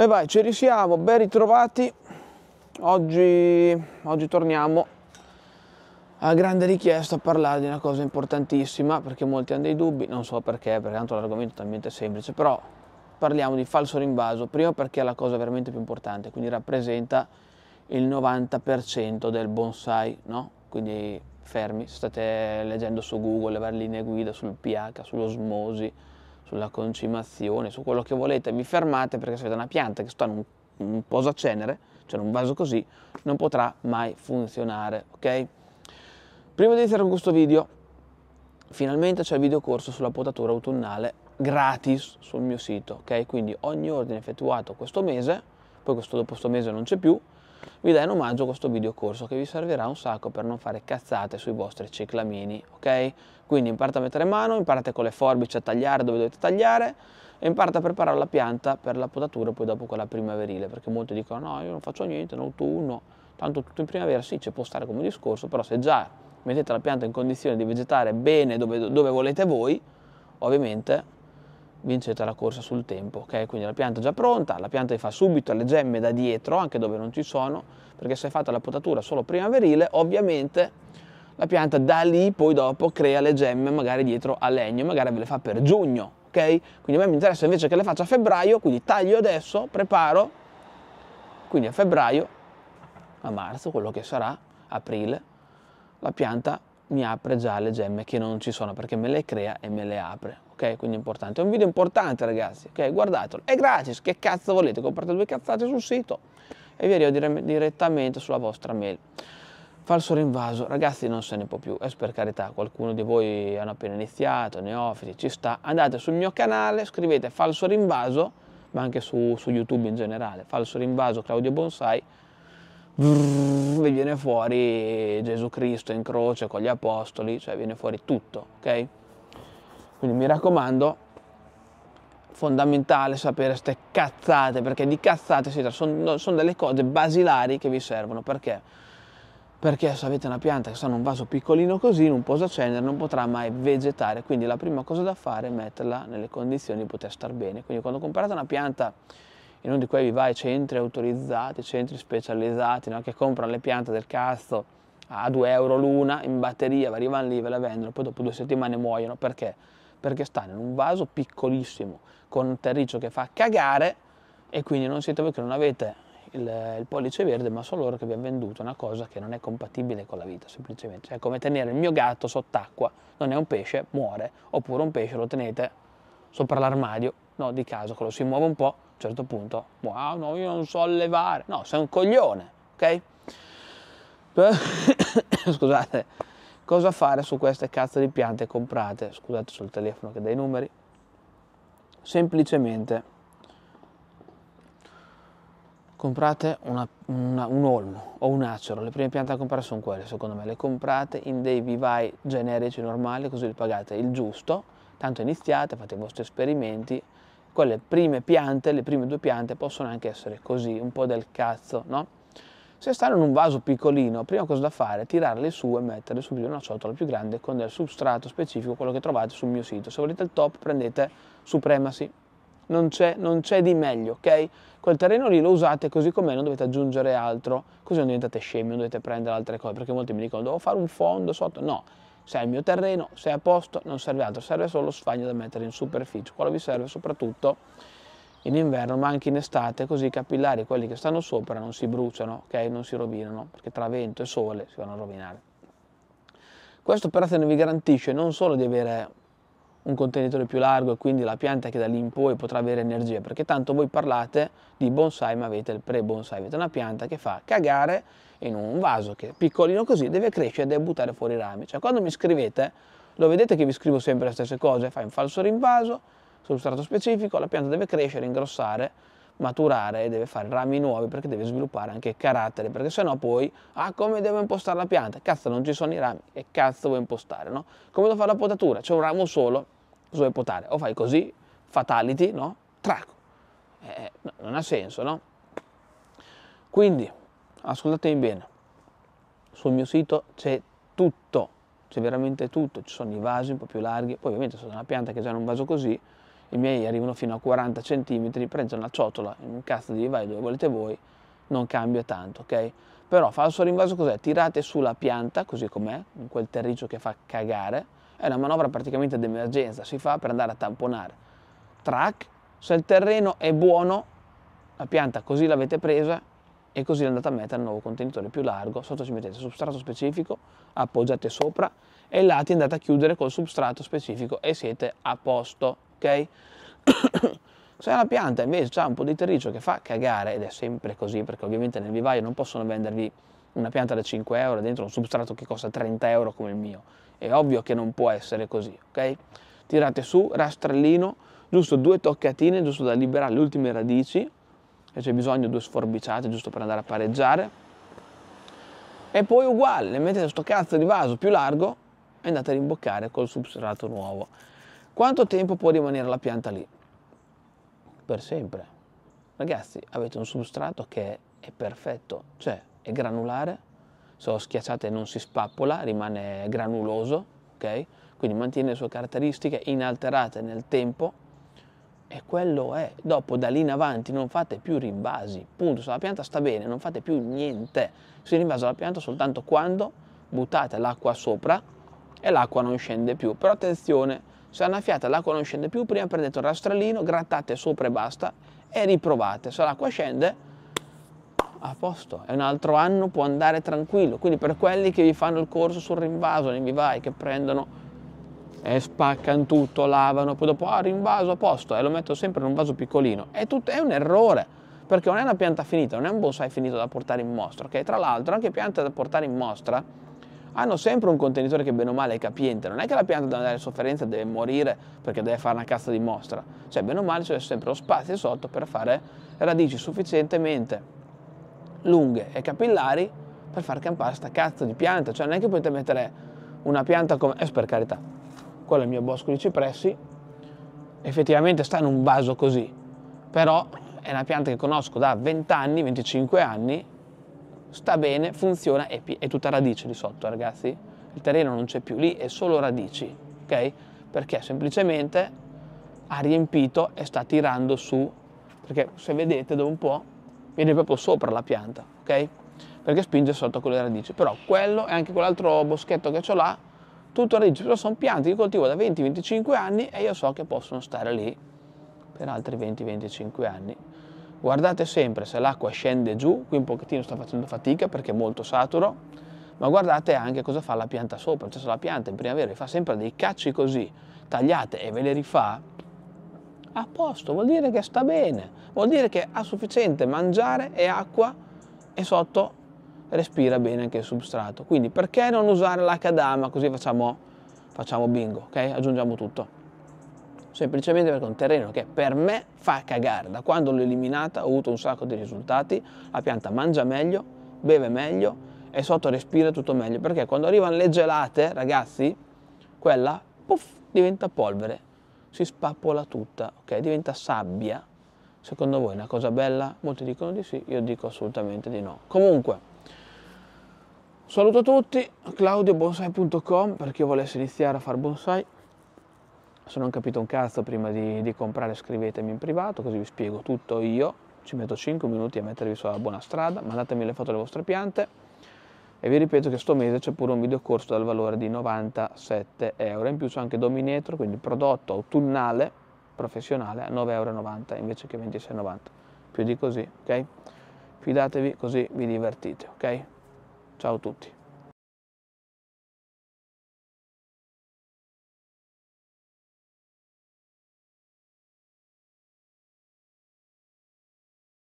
E vai, ci risiamo, ben ritrovati. Oggi, oggi torniamo a grande richiesta a parlare di una cosa importantissima, perché molti hanno dei dubbi, non so perché, perché tanto l'argomento è talmente semplice, però parliamo di falso rinvaso, prima perché è la cosa veramente più importante, quindi rappresenta il 90% del bonsai, no? Quindi fermi, state leggendo su Google le varie linee guida sul pH, sull'osmosi, sulla concimazione, su quello che volete, vi fermate perché se avete una pianta che sta in un, un posacenere, cioè in un vaso così, non potrà mai funzionare, ok? Prima di iniziare con questo video, finalmente c'è il video corso sulla potatura autunnale gratis sul mio sito, ok? Quindi ogni ordine effettuato questo mese, poi questo, dopo questo mese non c'è più, vi dà in omaggio questo video corso che vi servirà un sacco per non fare cazzate sui vostri ciclamini, ok? Quindi imparate a mettere mano, imparate con le forbici a tagliare dove dovete tagliare e imparate a preparare la pianta per la potatura poi dopo quella primaverile, perché molti dicono no, io non faccio niente, in autunno, tanto tutto in primavera, sì, ci può stare come discorso, però se già mettete la pianta in condizione di vegetare bene dove, dove volete voi, ovviamente vincete la corsa sul tempo, ok? Quindi la pianta è già pronta, la pianta vi fa subito le gemme da dietro, anche dove non ci sono, perché se fate la potatura solo primaverile, ovviamente la pianta da lì poi dopo crea le gemme magari dietro a legno, magari ve le fa per giugno, ok? Quindi a me mi interessa invece che le faccia a febbraio, quindi taglio adesso, preparo, quindi a febbraio, a marzo, quello che sarà, aprile, la pianta mi apre già le gemme che non ci sono perché me le crea e me le apre, ok? Quindi è importante, è un video importante ragazzi, ok? Guardatelo, è gratis, che cazzo volete? Comprate due cazzate sul sito e vi arrivo dire direttamente sulla vostra mail. Falso rinvaso, ragazzi non se ne può più, è per carità, qualcuno di voi hanno appena iniziato, neofiti, ci sta, andate sul mio canale, scrivete falso rinvaso, ma anche su, su YouTube in generale, falso rinvaso Claudio Bonsai, vi viene fuori Gesù Cristo in croce con gli apostoli, cioè viene fuori tutto, ok? Quindi mi raccomando, fondamentale sapere queste cazzate, perché di cazzate si tratta, sono, sono delle cose basilari che vi servono. Perché? Perché se avete una pianta che sta in un vaso piccolino così, in un posacenere, non potrà mai vegetare. Quindi la prima cosa da fare è metterla nelle condizioni di poter star bene. Quindi quando comprate una pianta in uno di quei vivai centri autorizzati, centri specializzati, no? che comprano le piante del cazzo a 2 euro l'una in batteria, arrivano lì, ve la vendono, poi dopo due settimane muoiono perché? perché stanno in un vaso piccolissimo con un terriccio che fa cagare e quindi non siete voi che non avete il, il, pollice verde, ma sono loro che vi hanno venduto una cosa che non è compatibile con la vita, semplicemente. Cioè, è come tenere il mio gatto sott'acqua, non è un pesce, muore, oppure un pesce lo tenete sopra l'armadio, no, di caso, che si muove un po', a un certo punto, wow, no, io non so allevare, no, sei un coglione, ok? Scusate cosa fare su queste cazzo di piante comprate, scusate sul telefono che dai numeri, semplicemente comprate una, una, un olmo o un acero, le prime piante da comprare sono quelle secondo me, le comprate in dei vivai generici normali così li pagate il giusto, tanto iniziate, fate i vostri esperimenti, quelle prime piante, le prime due piante possono anche essere così, un po' del cazzo, no? Se stanno in un vaso piccolino, prima cosa da fare è tirarle su e metterle subito in una ciotola più grande con del substrato specifico, quello che trovate sul mio sito. Se volete il top prendete Supremacy, non c'è, di meglio, ok? Quel terreno lì lo usate così com'è, non dovete aggiungere altro, così non diventate scemi, non dovete prendere altre cose, perché molti mi dicono devo fare un fondo sotto, no, se è il mio terreno, se è a posto, non serve altro, serve solo sfagno da mettere in superficie, quello vi serve soprattutto in inverno ma anche in estate, così i capillari, quelli che stanno sopra, non si bruciano, okay? non si rovinano, perché tra vento e sole si vanno a rovinare. Questa operazione vi garantisce non solo di avere un contenitore più largo e quindi la pianta che da lì in poi potrà avere energia, perché tanto voi parlate di bonsai ma avete il pre-bonsai, avete una pianta che fa cagare in un vaso che piccolino così deve crescere e deve buttare fuori i rami. Cioè quando mi scrivete lo vedete che vi scrivo sempre le stesse cose, fa un falso rinvaso, substrato specifico, la pianta deve crescere, ingrossare, maturare e deve fare rami nuovi perché deve sviluppare anche carattere, perché sennò poi, ah come devo impostare la pianta? Cazzo non ci sono i rami, e cazzo vuoi impostare, no? Come devo fare la potatura? C'è un ramo solo, cosa vuoi potare? O fai così, fatality, no? Traco. Eh, non ha senso, no? Quindi, ascoltatemi bene, sul mio sito c'è tutto, c'è veramente tutto, ci sono i vasi un po' più larghi, poi ovviamente se una pianta che già in un vaso così, i miei arrivano fino a 40 cm, prendo una ciotola, un cazzo di vai dove volete voi, non cambia tanto, ok? Però falso rinvaso cos'è? Tirate sulla pianta, così com'è, in quel terriccio che fa cagare, è una manovra praticamente d'emergenza, si fa per andare a tamponare. Track, se il terreno è buono, la pianta così l'avete presa e così andate a mettere il nuovo contenitore più largo, sotto ci mettete substrato specifico, appoggiate sopra e i lati andate a chiudere col substrato specifico e siete a posto ok? Se la pianta invece ha un po' di terriccio che fa cagare, ed è sempre così, perché ovviamente nel vivaio non possono vendervi una pianta da 5 euro dentro un substrato che costa 30 euro come il mio, è ovvio che non può essere così, ok? Tirate su, rastrellino, giusto due toccatine, giusto da liberare le ultime radici, se c'è bisogno due sforbiciate, giusto per andare a pareggiare, e poi uguale, le mettete questo cazzo di vaso più largo e andate a rimboccare col substrato nuovo. Quanto tempo può rimanere la pianta lì? Per sempre. Ragazzi, avete un substrato che è perfetto, cioè è granulare, se lo schiacciate non si spappola, rimane granuloso, ok? Quindi mantiene le sue caratteristiche inalterate nel tempo e quello è. Dopo da lì in avanti non fate più rinvasi, punto. Se la pianta sta bene non fate più niente. Si rinvasa la pianta soltanto quando buttate l'acqua sopra e l'acqua non scende più. Però attenzione, se Sannafiata l'acqua non scende più, prima prendete un rastrellino, grattate sopra e basta e riprovate. Se l'acqua scende, a posto, è un altro anno, può andare tranquillo. Quindi per quelli che vi fanno il corso sul rinvaso, nei vivai, che prendono e spaccano tutto, lavano, poi dopo ah, rinvaso a posto e lo metto sempre in un vaso piccolino. È, tutto, è un errore, perché non è una pianta finita, non è un bonsai finito da portare in mostra. Okay? Tra l'altro anche piante da portare in mostra hanno sempre un contenitore che bene o male è capiente, non è che la pianta deve andare in sofferenza deve morire perché deve fare una cazzo di mostra, cioè bene o male c'è sempre lo spazio sotto per fare radici sufficientemente lunghe e capillari per far campare sta cazzo di pianta, cioè non è che potete mettere una pianta come... Eh, per carità, quello è il mio bosco di cipressi, effettivamente sta in un vaso così, però è una pianta che conosco da 20 anni, 25 anni sta bene, funziona e è tutta radice di sotto ragazzi, il terreno non c'è più lì, è solo radici, ok? Perché semplicemente ha riempito e sta tirando su, perché se vedete da un po' viene proprio sopra la pianta, ok? Perché spinge sotto con le radici, però quello e anche quell'altro boschetto che ho là, tutto radici, però sono piante che coltivo da 20-25 anni e io so che possono stare lì per altri 20-25 anni Guardate sempre se l'acqua scende giù, qui un pochettino sta facendo fatica perché è molto saturo, ma guardate anche cosa fa la pianta sopra, cioè se la pianta in primavera fa sempre dei cacci così, tagliate e ve le rifà, a posto, vuol dire che sta bene, vuol dire che ha sufficiente mangiare e acqua e sotto respira bene anche il substrato. Quindi perché non usare l'acadama così facciamo, facciamo bingo, ok? Aggiungiamo tutto semplicemente perché è un terreno che per me fa cagare. Da quando l'ho eliminata ho avuto un sacco di risultati, la pianta mangia meglio, beve meglio e sotto respira tutto meglio, perché quando arrivano le gelate, ragazzi, quella puff, diventa polvere, si spappola tutta, ok? Diventa sabbia. Secondo voi è una cosa bella? Molti dicono di sì, io dico assolutamente di no. Comunque, saluto tutti, claudiobonsai.com per chi volesse iniziare a fare bonsai se non capito un cazzo prima di, di comprare scrivetemi in privato così vi spiego tutto io ci metto 5 minuti a mettervi sulla buona strada, mandatemi le foto delle vostre piante e vi ripeto che sto mese c'è pure un video corso dal valore di 97 euro, in più c'è anche Dominietro, quindi prodotto autunnale professionale a 9,90 euro invece che 26,90, più di così, ok? Fidatevi così vi divertite, ok? Ciao a tutti.